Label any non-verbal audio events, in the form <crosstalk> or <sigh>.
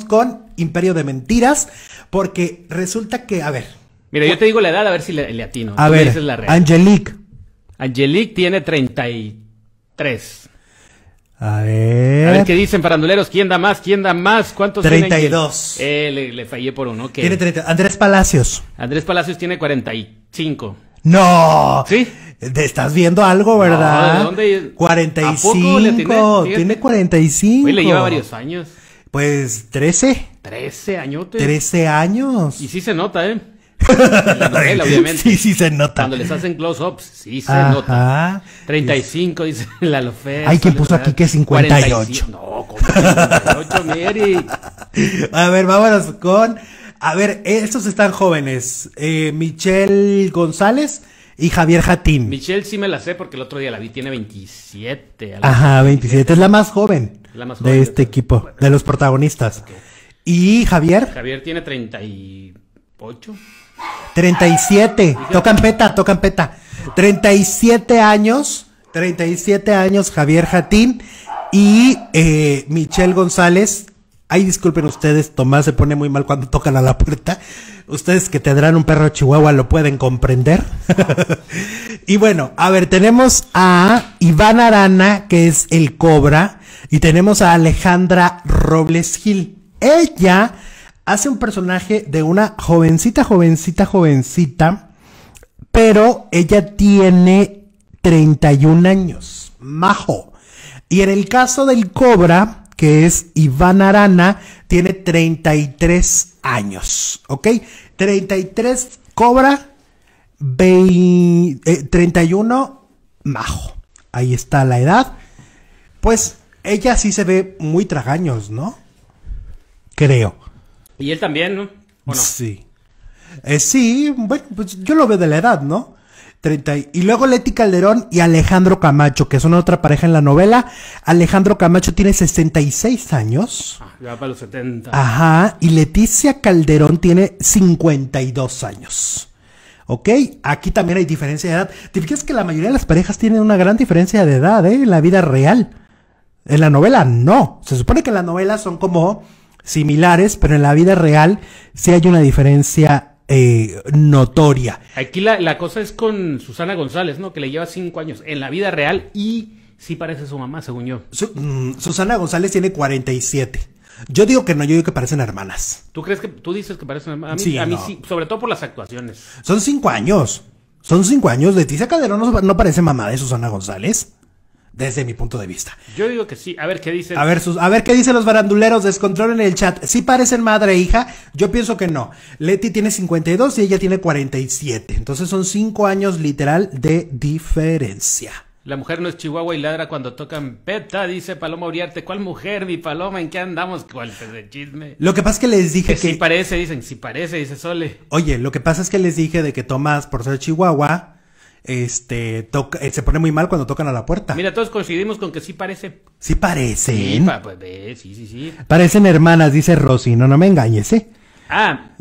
con Imperio de Mentiras, porque resulta que, a ver. Mira, yo te digo la edad, a ver si le, atino. A ver, la Angelique. Angelique tiene 33. A ver. A ver qué dicen, faranduleros. ¿Quién da más? ¿Quién da más? ¿Cuántos 32. Tiene eh, le, fallé por uno. ok Andrés Palacios. Andrés Palacios tiene 45. ¡No! ¿Sí? ¿Te estás viendo algo, verdad? Cuarenta y dónde? 45. tiene? Tiene 45. Uy, le lleva varios años. Pues 13. 13 añotes. 13 años. Y sí se nota, ¿eh? <laughs> La novela, obviamente. Sí, sí se nota. Cuando les hacen close-ups, sí se Ajá. nota. 35, dice <laughs> la Lofez. Hay quien puso aquí que es 58. No, como 58, Mary. <laughs> A ver, vámonos con. A ver, estos están jóvenes. Eh, Michelle González y Javier Jatín. Michelle sí me la sé porque el otro día la vi, tiene 27. Ajá, 27. Es la más joven de este equipo, de los protagonistas. ¿Y Javier? Javier tiene 38. 37. Tocan peta, tocan peta. 37 años. 37 años Javier Jatín y eh, Michelle González Ay, disculpen ustedes, Tomás se pone muy mal cuando tocan a la puerta. Ustedes que tendrán un perro chihuahua lo pueden comprender. <laughs> y bueno, a ver, tenemos a Iván Arana, que es el Cobra, y tenemos a Alejandra Robles Gil. Ella hace un personaje de una jovencita, jovencita, jovencita, pero ella tiene 31 años. Majo. Y en el caso del Cobra, que es Iván Arana, tiene 33 años, ¿ok? 33 cobra, 20, 31 eh, majo. Ahí está la edad. Pues ella sí se ve muy tragaños, ¿no? Creo. Y él también, ¿no? Sí. Eh, sí, bueno, pues yo lo veo de la edad, ¿no? 30 y, luego Leti Calderón y Alejandro Camacho, que son otra pareja en la novela. Alejandro Camacho tiene 66 años. Ah, ya para los 70. Ajá. Y Leticia Calderón tiene 52 años. ¿Ok? Aquí también hay diferencia de edad. ¿Te fijas que la mayoría de las parejas tienen una gran diferencia de edad, ¿eh? En la vida real. En la novela no. Se supone que en la novela son como similares, pero en la vida real sí hay una diferencia eh, notoria. Aquí la, cosa es con Susana González, ¿no? Que le lleva cinco años en la vida real y sí parece su mamá, según yo. Mm, Susana González tiene 47. Yo digo que no, yo digo que parecen hermanas. ¿Tú crees que tú dices que parecen hermanas? A mí sí, a mí sí sobre todo por las actuaciones. Son cinco años. Son cinco años. Leticia Calderón no, no parece mamá de Susana González desde mi punto de vista. Yo digo que sí. A ver qué dicen. A ver, sus, a ver qué dicen los baranduleros. Descontrol en el chat. si parecen madre e hija? Yo pienso que no. Leti tiene 52 y ella tiene 47. Entonces son 5 años literal de diferencia. La mujer no es chihuahua y ladra cuando tocan peta, dice Paloma Uriarte. ¿Cuál mujer, mi Paloma? ¿En qué andamos? ¿Cuál el chisme? Lo que pasa es que les dije que... Si parece, dicen. si parece, dice Sole. Oye, lo que pasa es que les dije de que Tomás, por ser chihuahua este toca, eh, se pone muy mal cuando tocan a la puerta. Mira, todos coincidimos con que sí parece. Sí parecen. sí, sí, Parecen hermanas, dice Rosy. No, no me engañes, ¿eh? Ah,